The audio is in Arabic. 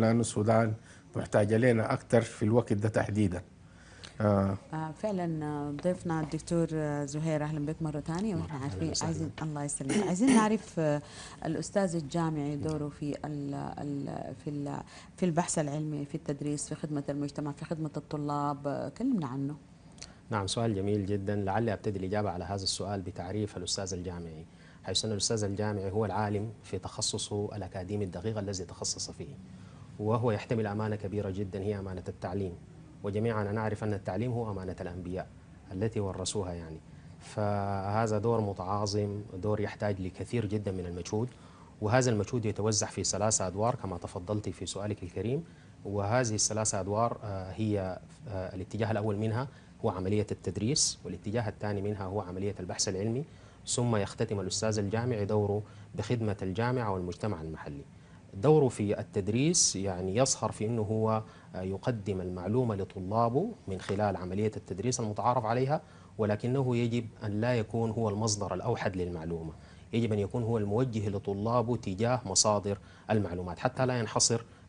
لأن السودان محتاجة لنا أكثر في الوقت ده تحديدا آه. آه، فعلا آه، ضيفنا الدكتور آه، زهير اهلا بك مره ثانيه واحنا عارفين عايزين الله يسلمك عايزين نعرف الاستاذ الجامعي دوره في في في البحث العلمي في التدريس في خدمه المجتمع في خدمه الطلاب كلمنا عنه نعم سؤال جميل جدا لعلي ابتدي الاجابه على هذا السؤال بتعريف الاستاذ الجامعي حيث ان الاستاذ الجامعي هو العالم في تخصصه الاكاديمي الدقيق الذي تخصص فيه وهو يحتمل أمانة كبيرة جدا هي أمانة التعليم وجميعنا نعرف أن التعليم هو أمانة الأنبياء التي ورثوها يعني فهذا دور متعاظم دور يحتاج لكثير جدا من المجهود وهذا المجهود يتوزع في ثلاثة أدوار كما تفضلت في سؤالك الكريم وهذه الثلاثة أدوار آه، هي آه، الاتجاه الأول منها هو عملية التدريس والاتجاه الثاني منها هو عملية البحث العلمي ثم يختتم الأستاذ الجامعي دوره بخدمة الجامعة والمجتمع المحلي دوره في التدريس يعني يصهر في أنه هو آه، يقدم المعلومة لطلابه من خلال عملية التدريس المتعارف عليها ولكنه يجب أن لا يكون هو المصدر الأوحد للمعلومة يجب أن يكون هو الموجه لطلابه تجاه مصادر المعلومات حتى لا ينحصر